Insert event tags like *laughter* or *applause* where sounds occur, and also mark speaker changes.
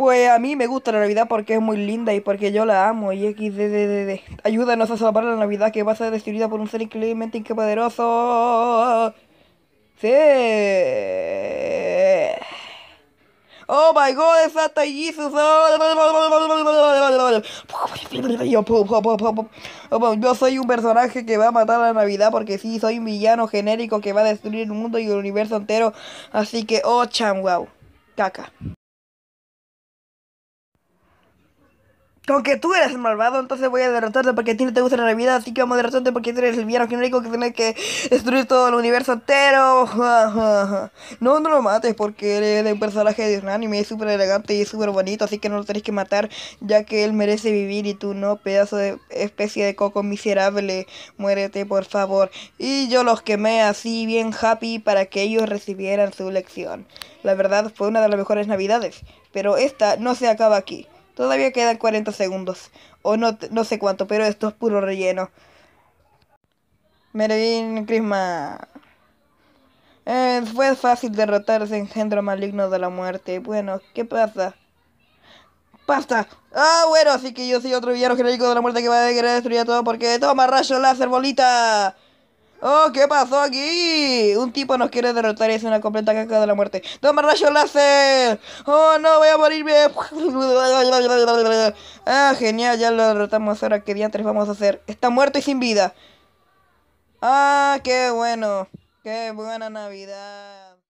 Speaker 1: Pues a mí me gusta la Navidad porque es muy linda y porque yo la amo y XDDD. Ayúdanos a salvar la Navidad que va a ser destruida por un ser increíblemente incapaderoso. Sí. Oh my god, es hasta Yo soy un personaje que va a matar la Navidad porque sí, soy un villano genérico que va a destruir el mundo y el universo entero. Así que, oh, cham, wow. Caca. Aunque que tú eres el malvado, entonces voy a derrotarte porque a ti no te gusta la Navidad, así que vamos a derrotarte porque tú eres el villano genérico que tiene que destruir todo el universo entero. *laughs* no, no lo mates porque eres un personaje de un anime, es súper elegante y súper bonito, así que no lo tenéis que matar, ya que él merece vivir y tú no, pedazo de especie de coco miserable, muérete por favor. Y yo los quemé así bien happy para que ellos recibieran su lección. La verdad fue una de las mejores navidades, pero esta no se acaba aquí. Todavía quedan 40 segundos. O no, no sé cuánto, pero esto es puro relleno. Merevin Crisma. Eh, fue fácil derrotar ese engendro maligno de la muerte. Bueno, ¿qué pasa? pasta Ah, bueno, así que yo soy otro villano genérico de la muerte que va a querer destruir a todo porque... ¡Toma, rayo láser, bolita! Oh, ¿qué pasó aquí? Un tipo nos quiere derrotar y es una completa caca de la muerte. ¡Toma rayo láser! ¡Oh, no! ¡Voy a morirme! *laughs* Ah, genial, ya lo derrotamos. Ahora, ¿qué diantres vamos a hacer? Está muerto y sin vida. Ah, qué bueno. Qué buena Navidad.